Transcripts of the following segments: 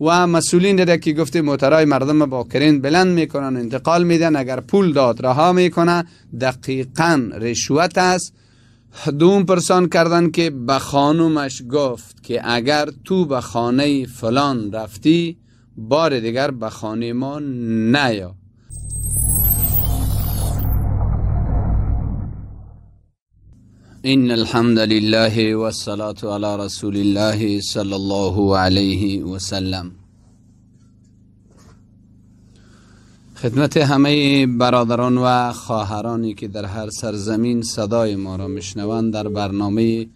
و مسئولین داده که گفته موترهای مردم با کرین بلند میکنن انتقال میدن اگر پول داد رها میکنه دقیقا رشوت است دوم پرسان کردن که به خانومش گفت که اگر تو به خانه فلان رفتی بار دیگر به خانه ما نیا إن الحمد لله والصلاة على رسول الله صلى الله عليه وسلم خدمت همه برادران و خواهرانی که در هر سرزمین صدای ما را میشنوند در برنامه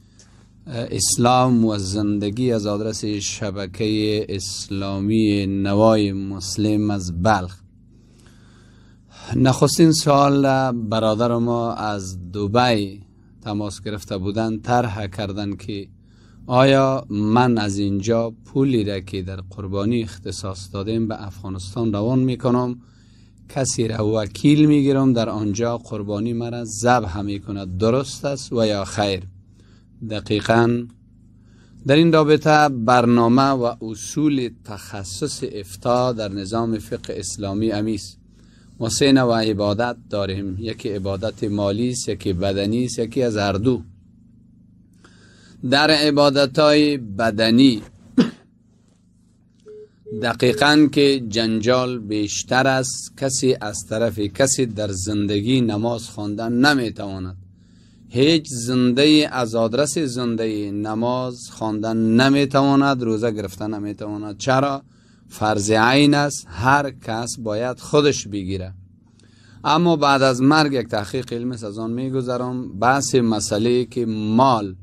اسلام و زندگی از آدرس شبکه اسلامی نوای مسلم از بلخ نخستین سوال برادر ما از دوبای تماس گرفته بودن طرح کردند که آیا من از اینجا پولی را که در قربانی اختصاص دادیم به افغانستان روان می کنم کسی را وکیل می گیرم در آنجا قربانی مرا می کند درست است و یا خیر دقیقا در این رابطه برنامه و اصول تخصص افتا در نظام فقه اسلامی امیست ما سه نوع عبادت داریم یکی عبادت مالی است یکی بدنی است یکی از هر دو در عبادت های بدنی دقیقا که جنجال بیشتر است کسی از طرف کسی در زندگی نماز خواندن نمیتواند هیچ زنده از آدرس زنده نماز خواندن نمیتواند روزه گرفتن نمیتواند چرا فرض عین است هر کس باید خودش بگیره اما بعد از مرگ یک تحقیق علمی از آن میگذرم بحث مسئله که مال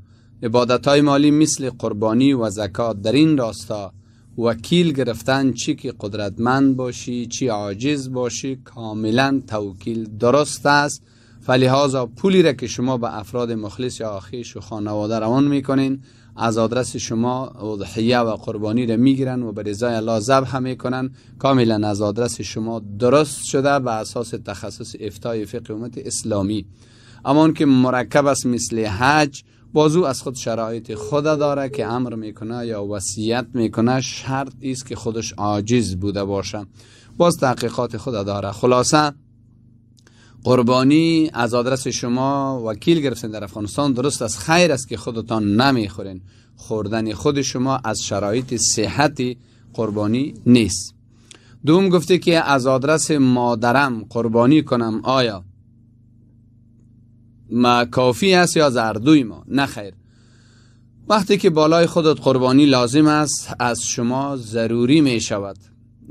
عبادت های مالی مثل قربانی و زکات در این راستا وکیل گرفتن چی که قدرتمند باشی چی عاجز باشی کاملا توکیل درست است فلحاظا پولی را که شما به افراد مخلص یا آخیش و خانواده روان میکنین از آدرس شما ضحیه و قربانی را میگیرن و به رضای الله ذبح میکنن کاملا از آدرس شما درست شده به اساس تخصص افتای فقه امت اسلامی اما اون که مرکب است مثل حج بازو از خود شرایط خود داره که امر میکنه یا وصیت میکنه شرط است که خودش عاجز بوده باشه باز تحقیقات خود داره خلاصه قربانی از آدرس شما وکیل گرفتن در افغانستان درست از خیر است که خودتان نمیخورین خوردن خود شما از شرایط صحت قربانی نیست دوم گفته که از آدرس مادرم قربانی کنم آیا ما کافی است یا زردوی ما نه خیر وقتی که بالای خودت قربانی لازم است از شما ضروری می شود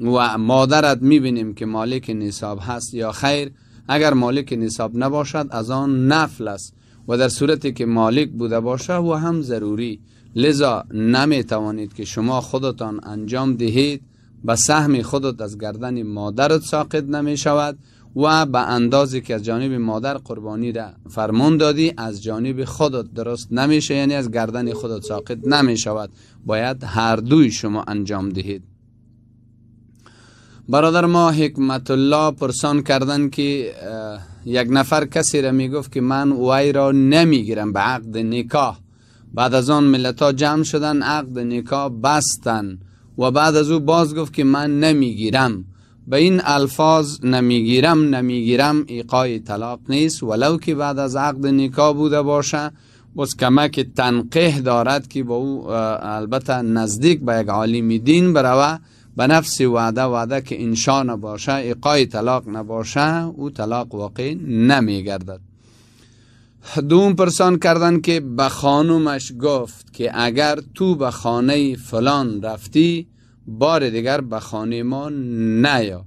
و مادرت می بینیم که مالک نصاب هست یا خیر اگر مالک نصاب نباشد از آن نفل است و در صورتی که مالک بوده باشد و هم ضروری لذا نمی توانید که شما خودتان انجام دهید به سهم خودت از گردن مادرت ساقط نمی شود و به اندازی که از جانب مادر قربانی را فرمان دادی از جانب خودت درست نمیشه یعنی از گردن خودت ساقط نمی شود باید هر دوی شما انجام دهید برادر ما حکمت الله پرسان کردن که یک نفر کسی را میگفت که من وای را نمیگیرم به عقد نکاح بعد از آن ملت ها جمع شدن عقد نکاح بستن و بعد از او باز گفت که من نمیگیرم به این الفاظ نمیگیرم نمیگیرم ایقای طلاق نیست ولو که بعد از عقد نکاح بوده باشه بس کمک تنقیح دارد که با او البته نزدیک به یک عالم دین بروه به نفس وعده وعده که انشا نباشه اقای طلاق نباشه او طلاق واقع نمیگردد دوم پرسان کردن که به خانومش گفت که اگر تو به خانه فلان رفتی بار دیگر به خانه ما نیا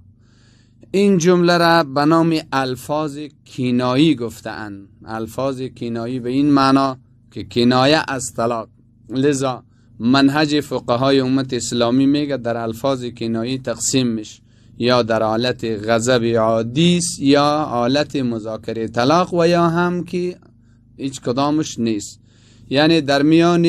این جمله را به نام الفاظ کینایی گفتن الفاظ کینایی به این معنا که کنایه از طلاق لذا منهج فقهای امت اسلامی میگه در الفاظ کنایی تقسیم میشه یا در حالت غضب عادی یا حالت مذاکره طلاق و یا هم که هیچ کدامش نیست یعنی در میان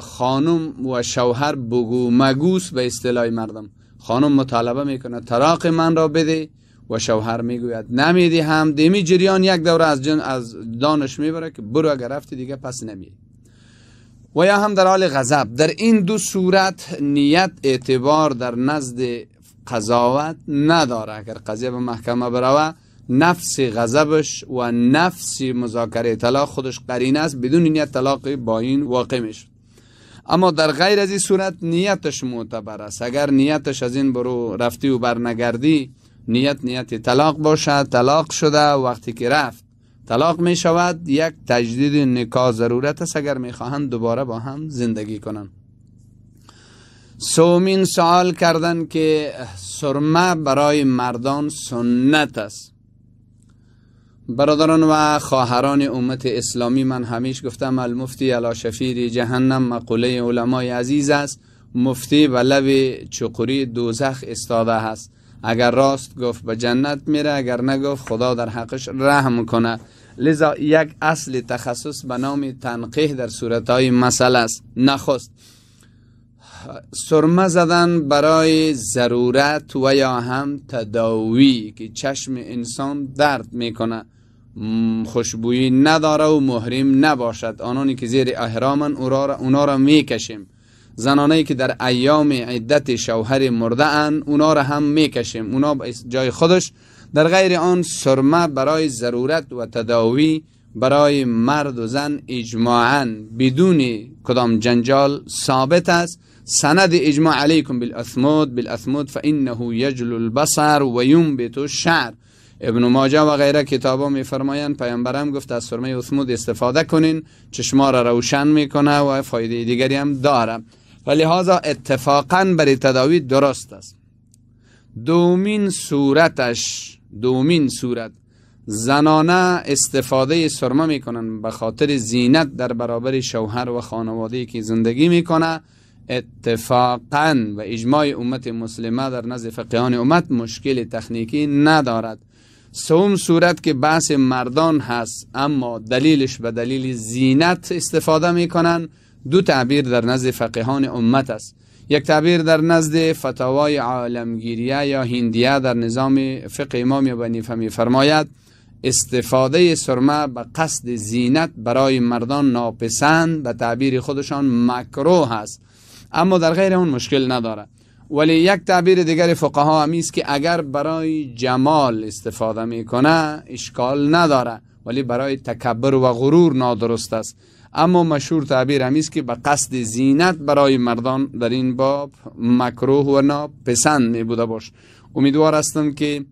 خانم و شوهر بگو مگوس به اصطلاح مردم خانم مطالبه میکنه طلاق من را بده و شوهر میگوید نمیدی هم دیمی جریان یک دوره از جن از دانش میبره که برو اگر رفتی دیگه پس نمیدی و یا هم در حال غضب در این دو صورت نیت اعتبار در نزد قضاوت نداره اگر قضیه به محکمه بروه نفس غضبش و نفس مذاکره طلاق خودش قرین است بدون نیت طلاق با این واقع میشه اما در غیر از این صورت نیتش معتبر است اگر نیتش از این برو رفتی و برنگردی نیت نیت طلاق باشد طلاق شده وقتی که رفت طلاق می شود یک تجدید نکاح ضرورت است اگر می خواهند دوباره با هم زندگی کنند سومین سوال کردن که سرمه برای مردان سنت است برادران و خواهران امت اسلامی من همیش گفتم المفتی علا شفیر جهنم مقوله علمای عزیز است مفتی و لب چقری دوزخ استاده است اگر راست گفت به جنت میره اگر نگفت خدا در حقش رحم کنه لذا یک اصل تخصص به نام تنقیح در صورتهای مسئله است نخست سرمه زدن برای ضرورت و یا هم تداوی که چشم انسان درد میکنه خوشبویی نداره و محرم نباشد آنانی که زیر احرامن اونا را میکشیم زنانه که در ایام عدت شوهر مرده ان اونا را هم میکشیم اونا جای خودش در غیر آن سرمه برای ضرورت و تداوی برای مرد و زن اجماعا بدون کدام جنجال ثابت است سند اجماع علیکم بالاثمود بالاثمود فانه یجل البصر و تو الشعر ابن ماجه و غیره کتابا میفرمایند پیامبرم گفت از سرمه اثمود استفاده کنین چشما را روشن میکنه و فایده دیگری هم داره و لحاظا اتفاقا برای تداوی درست است دومین صورتش دومین صورت زنانه استفاده سرمه میکنن به خاطر زینت در برابر شوهر و خانواده که زندگی میکنه اتفاقا و اجماع امت مسلمه در نزد فقیان امت مشکل تخنیکی ندارد سوم صورت که بحث مردان هست اما دلیلش به دلیل زینت استفاده میکنن دو تعبیر در نزد فقیهان امت است یک تعبیر در نزد فتاوای عالمگیریه یا هندیه در نظام فقه امام بنیفه می فرماید استفاده سرمه به قصد زینت برای مردان ناپسند به تعبیر خودشان مکروه است اما در غیر اون مشکل ندارد ولی یک تعبیر دیگر فقها ها است که اگر برای جمال استفاده میکنه اشکال نداره ولی برای تکبر و غرور نادرست است اما مشهور تعبیر همیست که به قصد زینت برای مردان در این باب مکروه و ناپسند می بوده باش امیدوار هستم که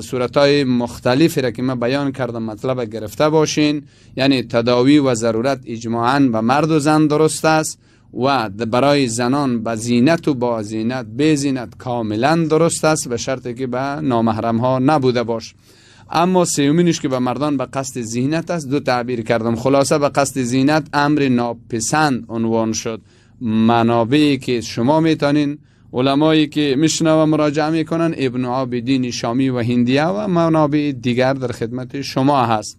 صورت های مختلفی را که من بیان کردم مطلب گرفته باشین یعنی تداوی و ضرورت اجماعا به مرد و زن درست است و برای زنان به زینت و با زینت به زینت کاملا درست است به شرطی که به نامحرم ها نبوده باش اما سیومینش که به مردان به قصد زینت است دو تعبیر کردم خلاصه به قصد زینت امر ناپسند عنوان شد منابعی که شما میتانین علمایی که میشنوا و مراجعه میکنن ابن عابدین شامی و هندیا و منابع دیگر در خدمت شما هست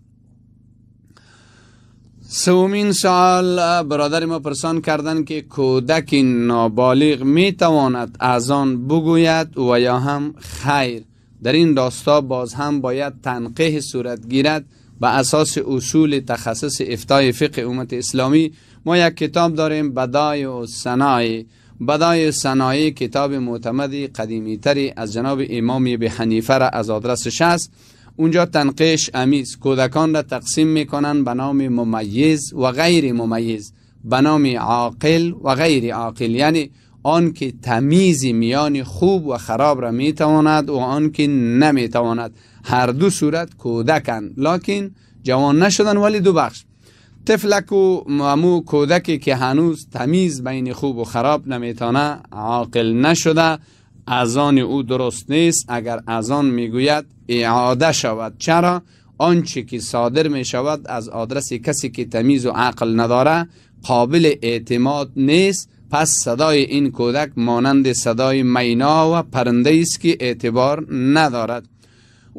سومین سال برادر ما پرسان کردن که کودک نابالغ میتواند از آن بگوید و یا هم خیر در این راستا باز هم باید تنقیه صورت گیرد به اساس اصول تخصص افتای فقه امت اسلامی ما یک کتاب داریم بدای و سنای بدای سنای کتاب معتمدی تری از جناب امام به حنیفه را از آدرس است اونجا تنقیش امیز کودکان را تقسیم میکنن به نام ممیز و غیر ممیز به نام عاقل و غیر عاقل یعنی آن که تمیزی میان خوب و خراب را میتواند و آن که نمیتواند هر دو صورت کودکن لکن جوان نشدن ولی دو بخش طفلک و کودک کودکی که هنوز تمیز بین خوب و خراب نمیتانه عاقل نشده ازان او درست نیست اگر ازان میگوید اعاده شود چرا آنچه که صادر می شود از آدرس کسی که تمیز و عقل نداره قابل اعتماد نیست پس صدای این کودک مانند صدای مینا و پرنده است که اعتبار ندارد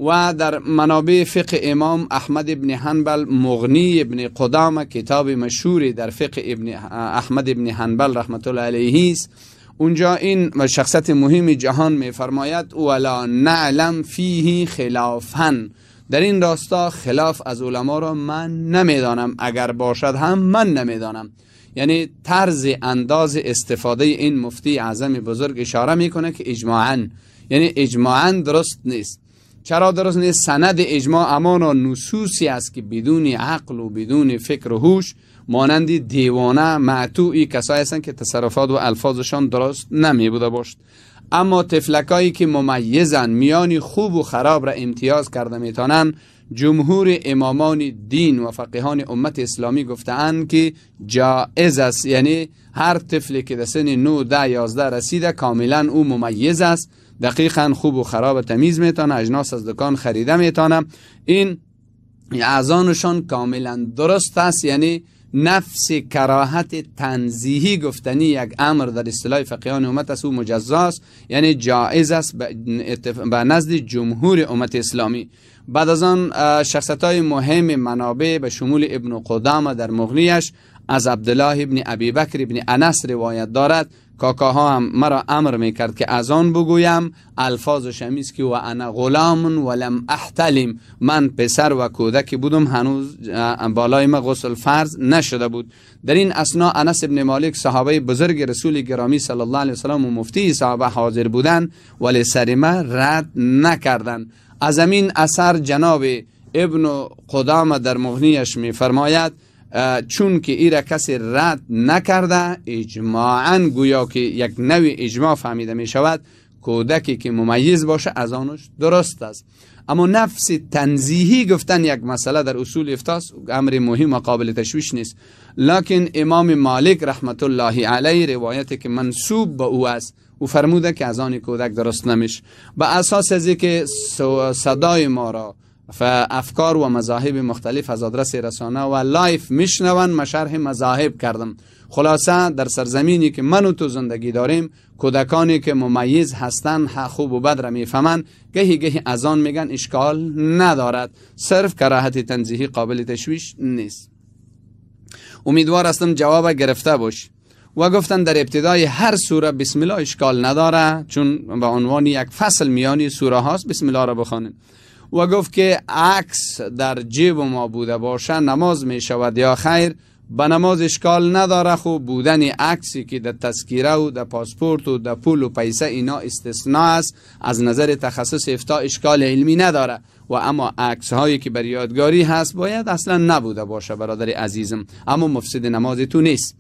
و در منابع فقه امام احمد ابن حنبل مغنی ابن قدامه کتاب مشهوری در فقه ابن احمد ابن حنبل رحمت الله علیه است اونجا این شخصت مهم جهان میفرماید ولا نعلم فیه خلافا در این راستا خلاف از علما را من نمیدانم اگر باشد هم من نمیدانم یعنی طرز انداز استفاده این مفتی اعظم بزرگ اشاره میکنه که اجماعا یعنی اجماعا درست نیست چرا درست نیست سند اجماع امان و نصوصی است که بدون عقل و بدون فکر و هوش مانند دیوانه معتوعی کسایی هستند که تصرفات و الفاظشان درست نمی بوده باشد اما تفلکایی که ممیزن میانی خوب و خراب را امتیاز کرده میتونن جمهور امامان دین و فقیهان امت اسلامی گفتند که جائز است یعنی هر طفلی که در سن 9 ده 11 رسیده کاملا او ممیز است دقیقا خوب و خراب تمیز میتونه اجناس از دکان خریده میتونه این اعزانشان کاملا درست است یعنی نفس کراهت تنزیهی گفتنی یک امر در اصطلاح فقیان امت است او مجزاست یعنی جایز است به نزد جمهور امت اسلامی بعد از آن شخصت های مهم منابع به شمول ابن قدامه در مغنیش از عبدالله ابن ابی بکر ابن انس روایت دارد کاکاها هم مرا امر میکرد که از آن بگویم الفاظ شمیز که و انا غلام ولم احتلم من پسر و کودکی بودم هنوز بالای ما غسل فرض نشده بود در این اسنا انس ابن مالک صحابه بزرگ رسول گرامی صلی الله علیه وسلم و مفتی صحابه حاضر بودند ولی ما رد نکردند از این اثر جناب ابن قدام در مغنیش میفرماید چون که ای کسی رد نکرده اجماعا گویا که یک نوی اجماع فهمیده می شود کودکی که ممیز باشه از آنش درست است اما نفس تنزیهی گفتن یک مسئله در اصول افتاس امر مهم و قابل تشویش نیست لکن امام مالک رحمت الله علیه روایتی که منصوب به او است او فرموده که از آن کودک درست نمیش به اساس از که صدای ما را افکار و مذاهب مختلف از آدرس رسانه و لایف میشنون مشرح مذاهب کردم خلاصه در سرزمینی که من و تو زندگی داریم کودکانی که ممیز هستند خوب و بد را میفهمند گهی گهی از آن میگن اشکال ندارد صرف کراهت تنزیهی قابل تشویش نیست امیدوار هستم جواب گرفته باش و گفتن در ابتدای هر سوره بسم الله اشکال نداره چون به عنوان یک فصل میانی سوره هاست بسم الله را بخوانید و گفت که عکس در جیب ما بوده باشه نماز می شود یا خیر به نماز اشکال نداره خو بودن عکسی که در تذکیره و در پاسپورت و در پول و پیسه اینا استثناء است از نظر تخصص افتا اشکال علمی نداره و اما عکس هایی که بر یادگاری هست باید اصلا نبوده باشه برادر عزیزم اما مفسد نماز تو نیست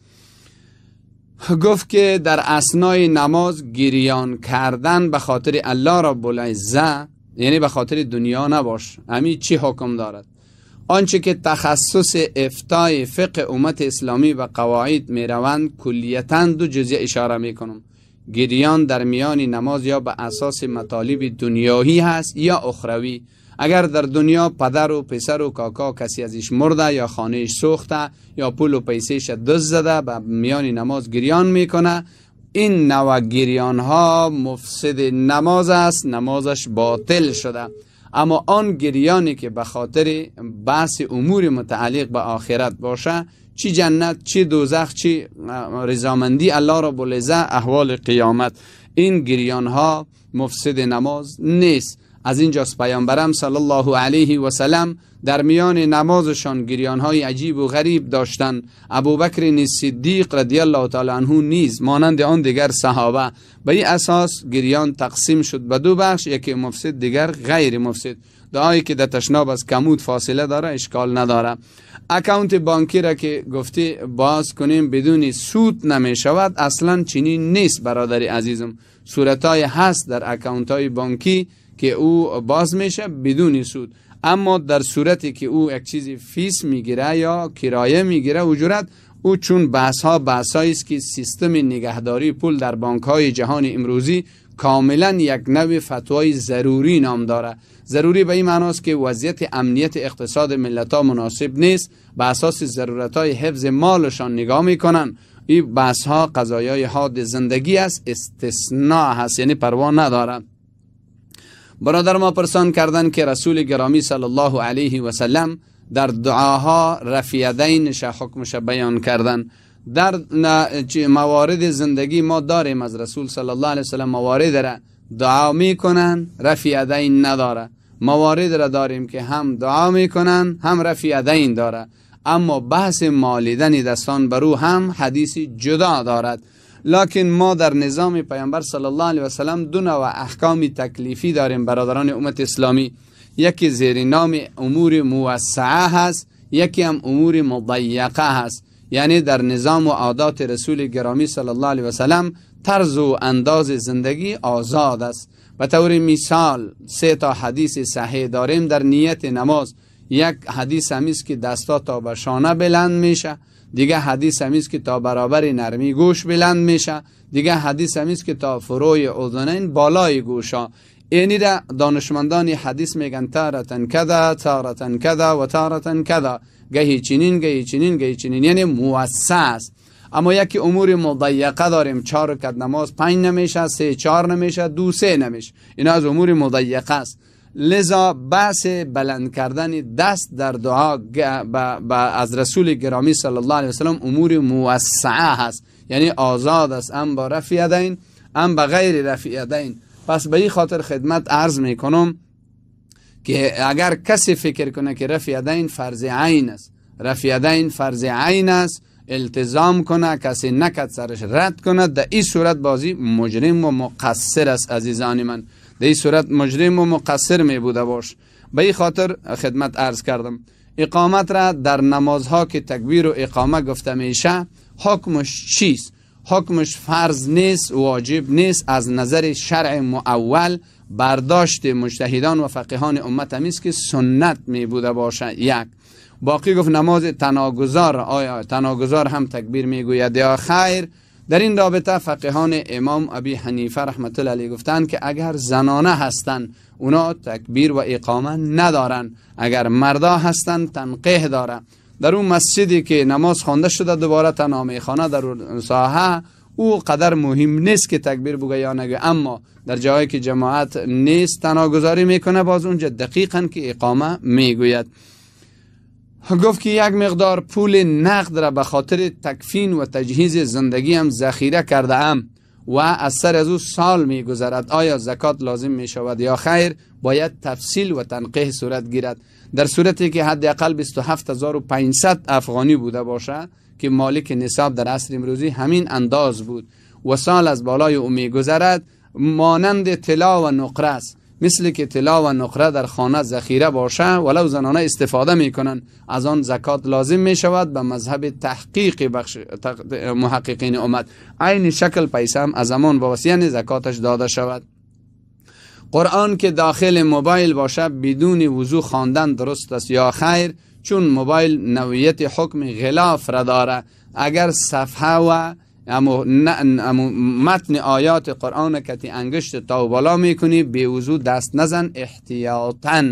گفت که در اسنای نماز گریان کردن به خاطر الله را بلعزه یعنی به خاطر دنیا نباش امی چی حکم دارد آنچه که تخصص افتای فقه امت اسلامی و قواعد می روند کلیتا دو جزیه اشاره می کنم گریان در میان نماز یا به اساس مطالب دنیایی هست یا اخروی اگر در دنیا پدر و پسر و کاکا کسی ازش مرده یا خانهش سوخته یا پول و پیسهش دز زده به میان نماز گریان میکنه این نوع گریان ها مفسد نماز است نمازش باطل شده اما آن گریانی که به خاطر بحث امور متعلق به آخرت باشه چی جنت چی دوزخ چی رضامندی الله را بلزه احوال قیامت این گریان ها مفسد نماز نیست از اینجاست پیامبرم صلی الله علیه و سلم در میان نمازشان گریان های عجیب و غریب داشتند ابوبکر بکر صدیق رضی الله تعالی عنه نیز مانند آن دیگر صحابه به این اساس گریان تقسیم شد به دو بخش یکی مفسد دیگر غیر مفسد دعایی که در تشناب از کمود فاصله داره اشکال نداره اکاونت بانکی را که گفتی باز کنیم بدون سود نمی شود اصلا چنین نیست برادر عزیزم های هست در اکاونت های بانکی که او باز میشه بدون سود اما در صورتی که او یک چیزی فیس میگیره یا کرایه میگیره وجورت او چون بحث ها بحث است که سیستم نگهداری پول در بانک های جهان امروزی کاملا یک نوع فتوای ضروری نام داره ضروری به این معناست که وضعیت امنیت اقتصاد ملت ها مناسب نیست به اساس ضرورت های حفظ مالشان نگاه میکنن این بحث ها قضایای حاد زندگی است استثناء هست یعنی پروا ندارد برادر ما پرسان کردن که رسول گرامی صلی الله علیه و سلم در دعاها رفیدین حکمش بیان کردن در موارد زندگی ما داریم از رسول صلی الله علیه و سلم موارد را دعا میکنن رفیدین نداره موارد را داریم که هم دعا میکنن هم رفیدین داره اما بحث مالیدن دستان برو هم حدیث جدا دارد لکن ما در نظام پیامبر صلی الله علیه و سلم دو نوع احکام تکلیفی داریم برادران امت اسلامی یکی زیر نام امور موسعه هست یکی هم امور مضیقه هست یعنی در نظام و عادات رسول گرامی صلی الله علیه و سلم طرز و انداز زندگی آزاد است به طور مثال سه تا حدیث صحیح داریم در نیت نماز یک حدیث همیست که دستا تا به شانه بلند میشه دیگه حدیث همیست که تا برابر نرمی گوش بلند میشه دیگه حدیث همیست که تا فروی اذنین بالای گوشا اینی را دانشمندان حدیث میگن تارتن کده تارتن کده و تارتن کده گهی چنین گهی چنین گهی چنین یعنی موسس اما یکی امور مضیقه داریم چهار کد نماز پنج نمیشه سه چهار نمیشه دو سه نمیشه اینا از امور مضیقه است لذا بحث بلند کردن دست در دعا از رسول گرامی صلی الله علیه وسلم امور موسعه هست یعنی آزاد است ام با رفیع هم ام به غیر رفیع دین. پس به این خاطر خدمت عرض کنم که اگر کسی فکر کنه که رفیع این فرض عین است رفیع دین فرض عین است التزام کنه کسی نکد سرش رد کنه در این صورت بازی مجرم و مقصر است عزیزان من در این صورت مجرم و مقصر می بوده باش به این خاطر خدمت عرض کردم اقامت را در نمازها که تکبیر و اقامه گفته میشه حکمش چیست حکمش فرض نیست واجب نیست از نظر شرع معول برداشت مجتهدان و فقیهان امت همیست که سنت می بوده باشه یک باقی گفت نماز تناگذار آیا تناگذار هم تکبیر میگوید یا خیر در این رابطه فقیهان امام ابی حنیفه رحمت الله علیه گفتند که اگر زنانه هستند اونا تکبیر و اقامه ندارن اگر مردا هستند تنقیه داره در اون مسجدی که نماز خوانده شده دوباره تنامه خانه در ساحه او قدر مهم نیست که تکبیر بگه یا نگه اما در جایی که جماعت نیست تناگذاری میکنه باز اونجا دقیقا که اقامه میگوید گفت که یک مقدار پول نقد را به خاطر تکفین و تجهیز زندگی هم ذخیره کرده ام و از سر از او سال می گذرد آیا زکات لازم می شود یا خیر باید تفصیل و تنقیح صورت گیرد در صورتی که حداقل 27500 افغانی بوده باشد که مالک نصاب در عصر امروزی همین انداز بود و سال از بالای او می گذرد مانند طلا و نقره است مثل که طلا و نقره در خانه ذخیره باشه ولو زنانه استفاده میکنن از آن زکات لازم می شود به مذهب تحقیق بخش محققین امت عین شکل پیسه هم از امان بابست یعنی زکاتش داده شود قرآن که داخل موبایل باشه بدون وضو خواندن درست است یا خیر چون موبایل نویت حکم غلاف را داره اگر صفحه و اما, متن آیات قرآن کتی انگشت تا بالا میکنی به وضو دست نزن احتیاطا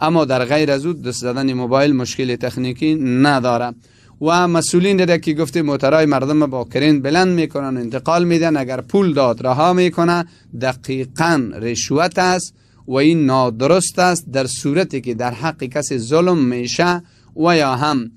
اما در غیر از دست زدن موبایل مشکل تکنیکی نداره و مسئولین دیده که گفته موترهای مردم با کرین بلند میکنن انتقال میدن اگر پول داد رها میکنه دقیقا رشوت است و این نادرست است در صورتی که در حق کسی ظلم میشه و یا هم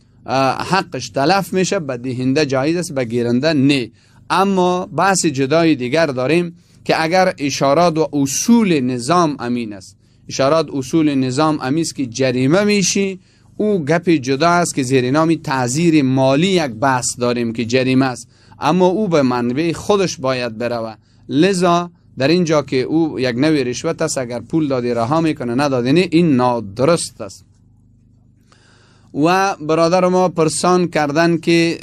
حقش تلف میشه به دهنده جایز است به گیرنده نه اما بحث جدای دیگر داریم که اگر اشارات و اصول نظام امین است اشارات اصول نظام امین است که جریمه میشی او گپ جدا است که زیر نامی تعذیر مالی یک بحث داریم که جریمه است اما او به منبع خودش باید برود لذا در اینجا که او یک نوی رشوت است اگر پول دادی رها میکنه نداده نه این نادرست است و برادر ما پرسان کردن که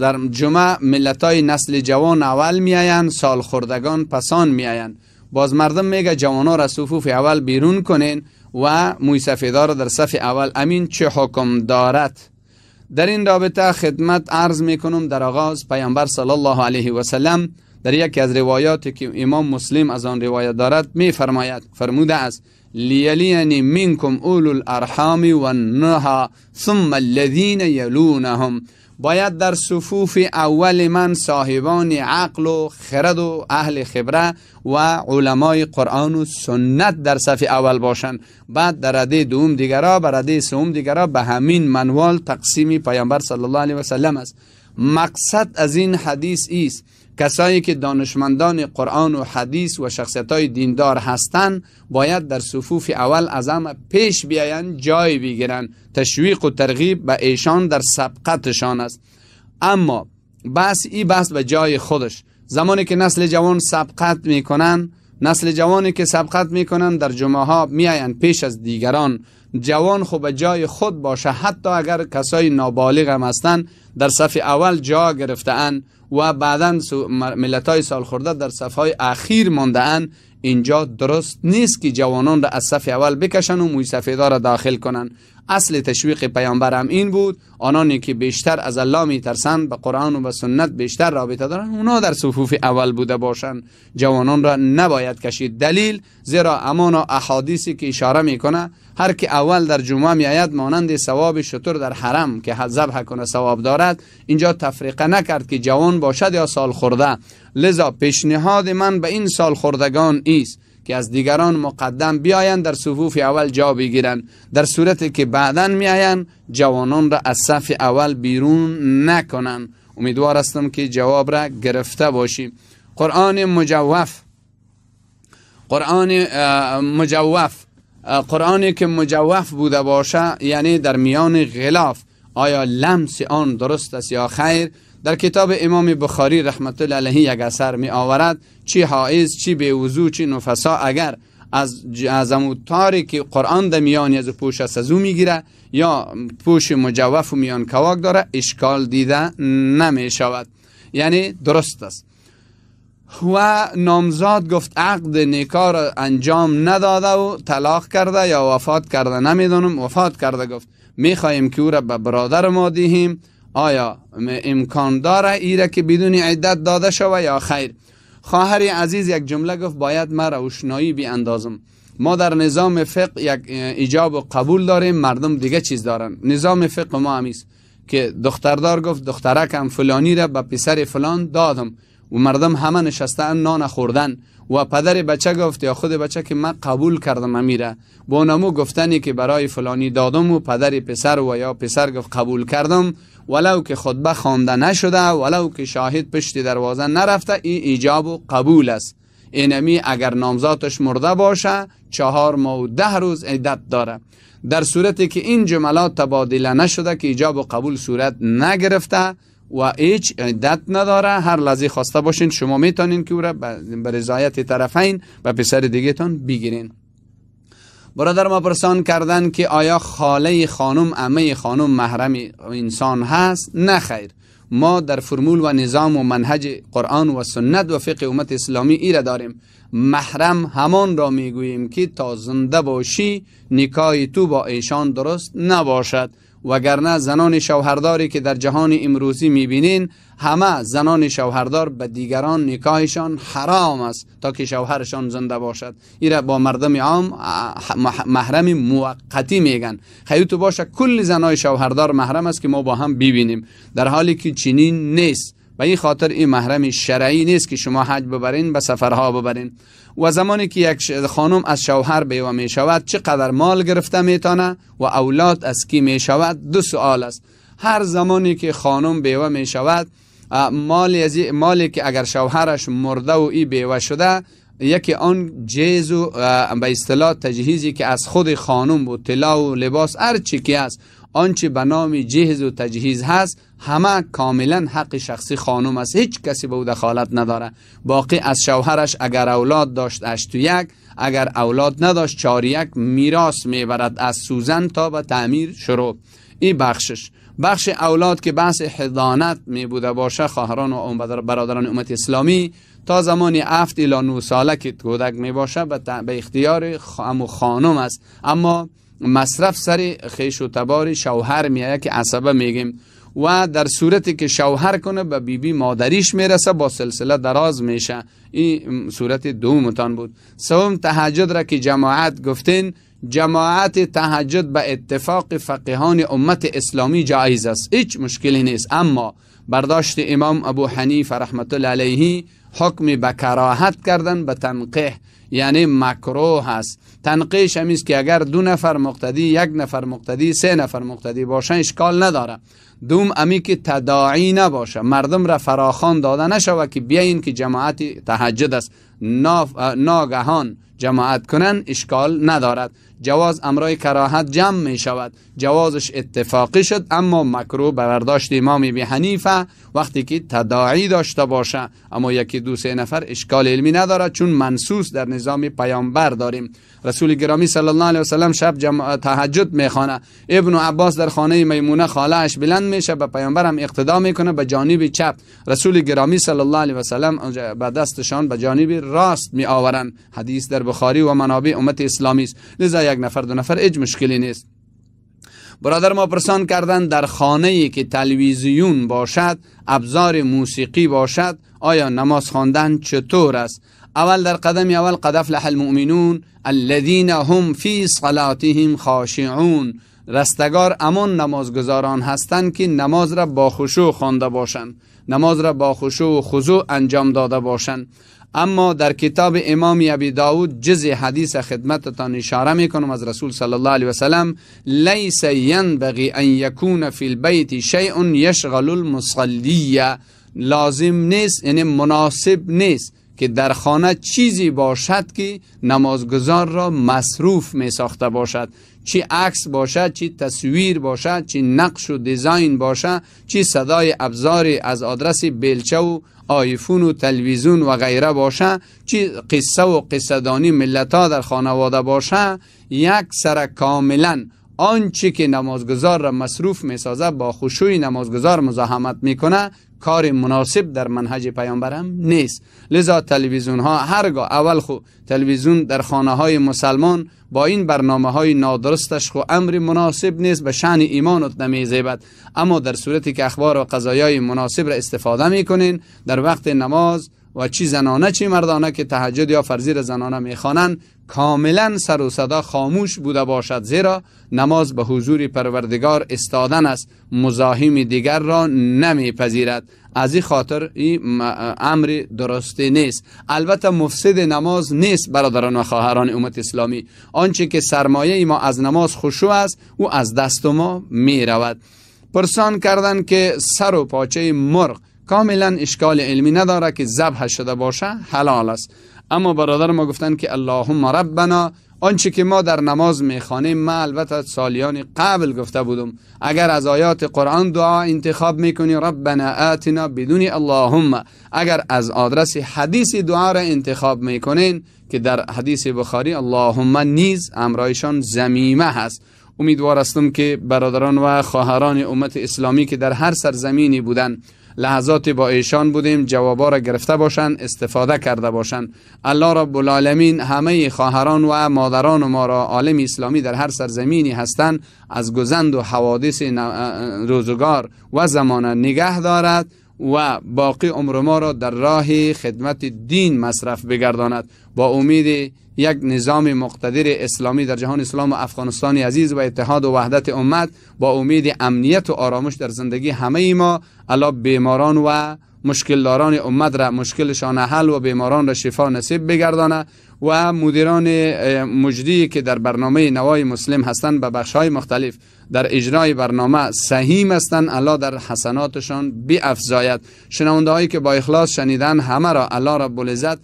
در جمعه ملتای نسل جوان اول آین سال خوردگان پسان میآیند باز مردم میگه جوانا را صفوف اول بیرون کنین و موی را در صف اول امین چه حکم دارد در این رابطه خدمت عرض میکنم در آغاز پیامبر صلی الله علیه و سلم در یکی از روایاتی که امام مسلم از آن روایت دارد میفرماید فرموده است لیلینی منکم اولو الارحام و نها ثم الذین یلونهم باید در صفوف اول من صاحبان عقل و خرد و اهل خبره و علمای قرآن و سنت در صف اول باشند بعد در رده دوم دیگرا برده رده سوم دیگرا به همین منوال تقسیم پیامبر صلی الله علیه و سلم است مقصد از این حدیث است کسایی که دانشمندان قرآن و حدیث و شخصیت های دیندار هستند باید در صفوف اول از همه پیش بیایند جای بگیرند تشویق و ترغیب به ایشان در سبقتشان است اما بس ای بس به جای خودش زمانی که نسل جوان سبقت میکنن نسل جوانی که سبقت میکنن در جمعه ها میاین پیش از دیگران جوان خوب به جای خود باشه حتی اگر کسای نابالغ هم هستند در صف اول جا گرفتهاند. و بعدا ملت های سال خورده در های اخیر مانده اینجا درست نیست که جوانان را از صف اول بکشن و موی را داخل کنن اصل تشویق پیامبر هم این بود آنانی که بیشتر از الله میترسند به قرآن و سنت بیشتر رابطه دارند اونا در صفوف اول بوده باشند جوانان را نباید کشید دلیل زیرا امان و احادیثی که اشاره میکنه هر که اول در جمعه آید مانند ثواب شطور در حرم که حذب کنه ثواب دارد اینجا تفریقه نکرد که جوان باشد یا سال خورده لذا پیشنهاد من به این سال خوردگان ایست که از دیگران مقدم بیایند در صفوف اول جا بگیرند در صورتی که بعدا میآیند جوانان را از صف اول بیرون نکنند امیدوار هستم که جواب را گرفته باشیم قرآن مجوف قرآن مجوف قرآنی که مجوف بوده باشه یعنی در میان غلاف آیا لمس آن درست است یا خیر در کتاب امام بخاری رحمت الله علیه یک اثر می آورد چی حائز چی به وضو چی نفسا اگر از از تاری که قرآن در میانی از پوش است از او میگیره یا پوش مجوف و میان کواک داره اشکال دیده نمی شود یعنی درست است و نامزاد گفت عقد نکار انجام نداده و طلاق کرده یا وفات کرده نمیدونم وفات کرده گفت میخواهیم که او را به برادر ما دهیم آیا امکان داره ایره که بدون عدت داده شوه یا خیر خواهر عزیز یک جمله گفت باید ما روشنایی بیاندازم ما در نظام فقه یک ایجاب و قبول داریم مردم دیگه چیز دارن نظام فقه ما همیست که دختردار گفت دخترکم فلانی را به پسر فلان دادم و مردم همه نشستن نان خوردن و پدر بچه گفت یا خود بچه که من قبول کردم امیره با نمو گفتنی که برای فلانی دادم و پدر پسر و یا پسر گفت قبول کردم ولو که خطبه خوانده نشده ولو که شاهد پشت دروازه نرفته این ایجاب و قبول است اینمی اگر نامزاتش مرده باشه چهار ماه و ده روز عدت داره در صورتی که این جملات تبادله نشده که ایجاب و قبول صورت نگرفته و هیچ دت نداره هر لحظه خواسته باشین شما میتونین که او را به رضایت طرفین به پسر دیگهتان بگیرین برادر ما پرسان کردن که آیا خاله خانم امه خانم محرم انسان هست نه خیر ما در فرمول و نظام و منهج قرآن و سنت و فقه امت اسلامی ای را داریم محرم همان را میگوییم که تا زنده باشی نکای تو با ایشان درست نباشد وگرنه زنان شوهرداری که در جهان امروزی میبینین همه زنان شوهردار به دیگران نکاحشان حرام است تا که شوهرشان زنده باشد ایرا با مردم عام محرم موقتی میگن خیلی تو باشه کل زنای شوهردار محرم است که ما با هم ببینیم در حالی که چنین نیست به این خاطر این محرم شرعی نیست که شما حج ببرین به سفرها ببرین و زمانی که یک خانم از شوهر بیوه می شود چقدر مال گرفته میتانه و اولاد از کی میشود دو سوال است هر زمانی که خانم بیوه می شود مالی, از مالی که اگر شوهرش مرده و ای بیوه شده یکی آن جیز و به اصطلاح تجهیزی که از خود خانم بود طلا و لباس هر چی که است آنچه به نام جهز و تجهیز هست همه کاملا حق شخصی خانم است هیچ کسی به او دخالت نداره باقی از شوهرش اگر اولاد داشت اش یک اگر اولاد نداشت چار یک میراث میبرد از سوزن تا به تعمیر شروع این بخشش بخش اولاد که بحث حضانت میبوده باشه خواهران و برادران امت اسلامی تا زمانی افت الی نو ساله که کودک می باشه به اختیار امو خانم است اما مصرف سر خیش و تبار شوهر میایه که عصبه میگیم و در صورتی که شوهر کنه به بیبی مادریش میرسه با سلسله دراز میشه این صورت دومتان بود سوم تهجد را که جماعت گفتین جماعت تهجد به اتفاق فقیهان امت اسلامی جایز است هیچ مشکلی نیست اما برداشت امام ابو حنیف رحمت الله علیه حکم به کردن به تنقیح یعنی مکروه هست تنقیش هم که اگر دو نفر مقتدی یک نفر مقتدی سه نفر مقتدی باشن اشکال نداره دوم امی که تداعی نباشه مردم را فراخان داده نشوه که بیاین که جماعت تحجد است ناگهان جماعت کنن اشکال ندارد جواز امرای کراهت جمع می شود جوازش اتفاقی شد اما مکروه برداشت امام بی حنیفه وقتی که تداعی داشته باشه اما یکی دو سه نفر اشکال علمی ندارد چون منسوس در نظام پیامبر داریم رسول گرامی صلی الله علیه و سلم شب جمع تهجد میخوانه ابن عباس در خانه میمونه خاله اش بلند میشه به پیامبرم اقتدا میکنه به جانب چپ رسول گرامی صلی الله علیه و سلام به دستشان به جانب راست می آورن. حدیث در بخاری و منابع امت اسلامی است لذا یک نفر دو نفر اج مشکلی نیست برادر ما پرسان کردن در خانه ای که تلویزیون باشد ابزار موسیقی باشد آیا نماز خواندن چطور است اول در قدم اول قدف لح المؤمنون الذين هم فی صلاتهم خاشعون رستگار امان نمازگزاران هستند که نماز را با خشوع خوانده باشند نماز را با خشوع و خضوع انجام داده باشند اما در کتاب امام ابی داود جز حدیث خدمتتان اشاره کنم از رسول صلی الله علیه وسلم لیس ینبغی ان یکون فی البیت شیء یشغل المصلی لازم نیست یعنی مناسب نیست که در خانه چیزی باشد که نمازگزار را مصروف می ساخته باشد چی عکس باشه، چی تصویر باشه، چی نقش و دیزاین باشه چی صدای ابزاری از آدرس بلچه و آیفون و تلویزیون و غیره باشه چی قصه و قصدانی ملت ها در خانواده باشه یک سر کاملا آنچه که نمازگزار را مصروف می با خوشوی نمازگزار مزاحمت میکنه کار مناسب در منهج پیامبرم نیست لذا تلویزیون ها هرگاه اول خو تلویزیون در خانه های مسلمان با این برنامه های نادرستش خو امر مناسب نیست به شعن ایمانت نمی زیبد اما در صورتی که اخبار و قضایای مناسب را استفاده می کنین در وقت نماز و چی زنانه چی مردانه که تهجد یا را زنانه میخوانند کاملا سر و صدا خاموش بوده باشد زیرا نماز به حضور پروردگار استادن است مزاحم دیگر را نمیپذیرد از این خاطر این امر درستی نیست البته مفسد نماز نیست برادران و خواهران امت اسلامی آنچه که سرمایه ما از نماز خشوع است او از دست ما می رود پرسان کردند که سر و پاچه مرغ کاملا اشکال علمی نداره که ذبح شده باشه حلال است اما برادر ما گفتن که اللهم ربنا آنچه که ما در نماز میخوانیم ما البته سالیان قبل گفته بودم اگر از آیات قرآن دعا انتخاب میکنی ربنا آتنا بدون اللهم اگر از آدرس حدیث دعا را انتخاب میکنین که در حدیث بخاری اللهم نیز امرایشان زمیمه هست امیدوارستم که برادران و خواهران امت اسلامی که در هر سرزمینی بودند لحظاتی با ایشان بودیم جوابا را گرفته باشند استفاده کرده باشند الله رب العالمین همه خواهران و مادران و ما را عالم اسلامی در هر سرزمینی هستند از گزند و حوادث روزگار و زمانه نگه دارد و باقی عمر ما را در راه خدمت دین مصرف بگرداند با امید یک نظام مقتدر اسلامی در جهان اسلام و افغانستان عزیز و اتحاد و وحدت امت با امید امنیت و آرامش در زندگی همه ما الا بیماران و مشکلداران امت را مشکلشان حل و بیماران را شفا نصیب بگردانه و مدیران مجدی که در برنامه نوای مسلم هستند به بخش های مختلف در اجرای برنامه سهیم هستند الله در حسناتشان افزاید شنونده هایی که با اخلاص شنیدن همه را الله رب العزت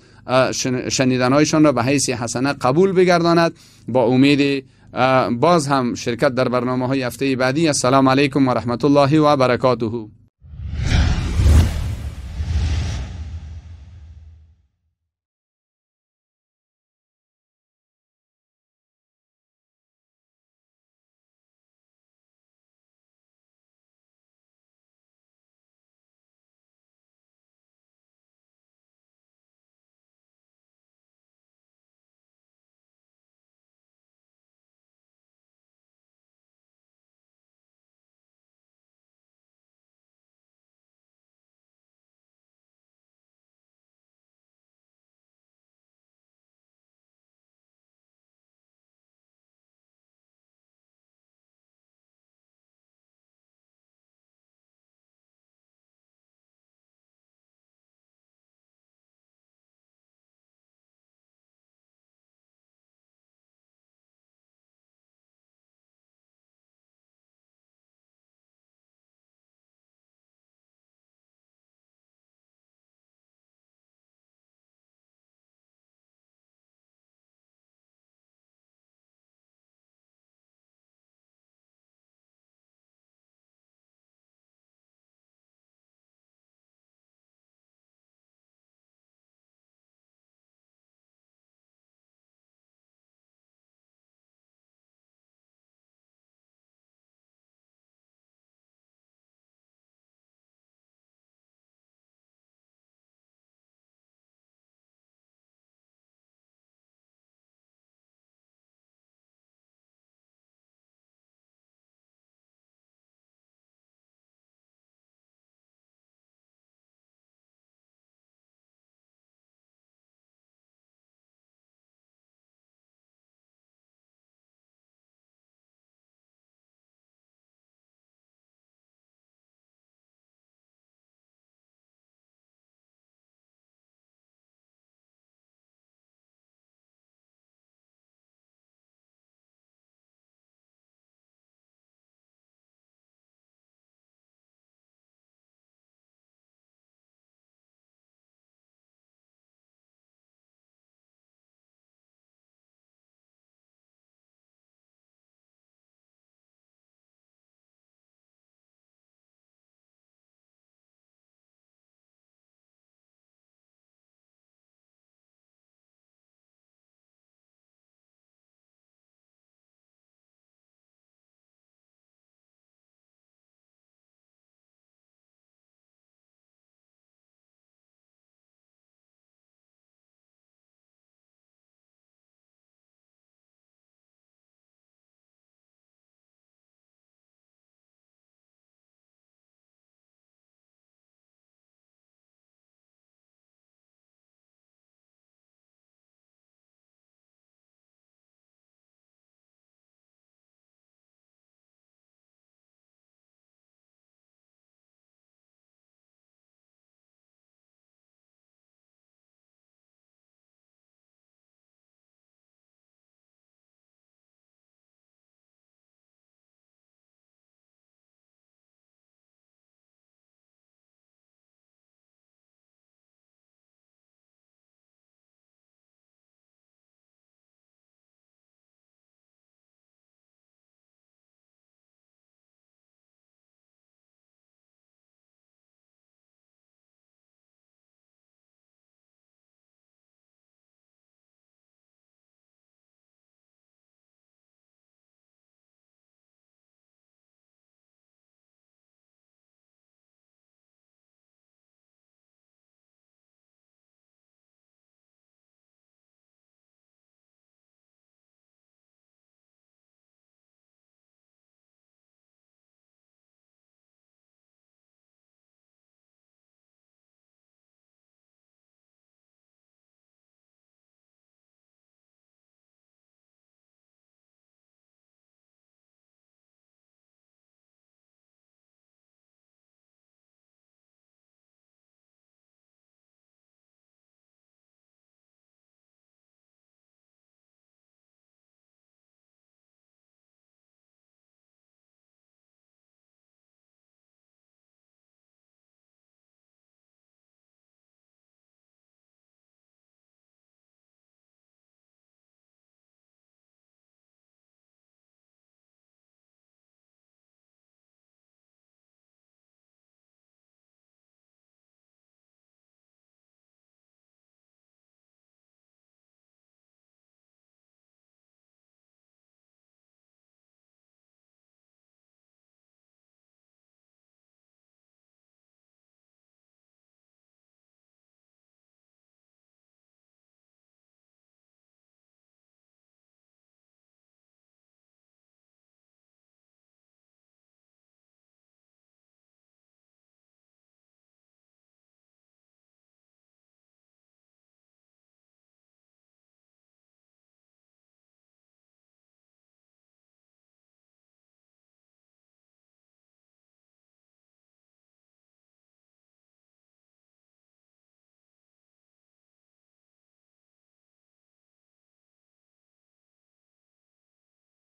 شنیدنهایشان را به حیث حسنه قبول بگرداند با امید باز هم شرکت در برنامه های هفته بعدی السلام علیکم و رحمت الله و برکاته